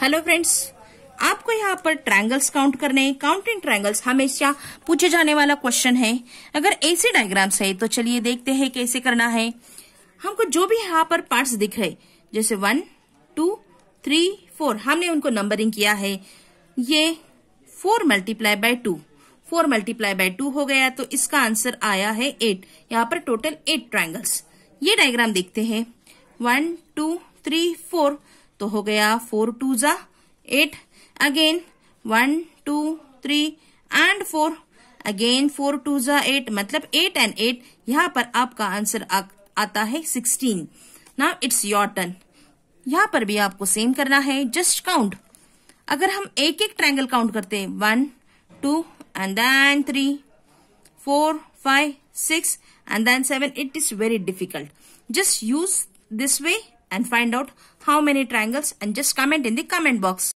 Hello friends आपको यहाँ पर ट्रायंगल्स काउंट करने हैं काउंटिंग ट्रायंगल्स हमेशा पूछे जाने वाला क्वेश्चन है अगर ऐसे डायग्राम्स है तो चलिए देखते हैं कैसे करना है हमको जो भी यहाँ पर पार्ट्स दिख रहे जैसे वन टू थ्री फोर हमने उनको नंबरिंग किया है ये four multiply by two four multiply by two हो गया तो इसका आंसर आया है एट यहाँ पर टोटल एट ट्राइंगल्स ये डायग्राम देखते हैं वन टू थ्री फोर तो हो गया फोर टू जा eight again one two three and four again four two जा एट मतलब एट एंड एट यहाँ पर आपका आंसर आ, आता है sixteen now it's your turn यहाँ पर भी आपको सेम करना है जस्ट काउंट अगर हम एक एक ट्रायंगल काउंट करते हैं one two and then three four five six and then seven it is very difficult just use this way and find out how many triangles and just comment in the comment box.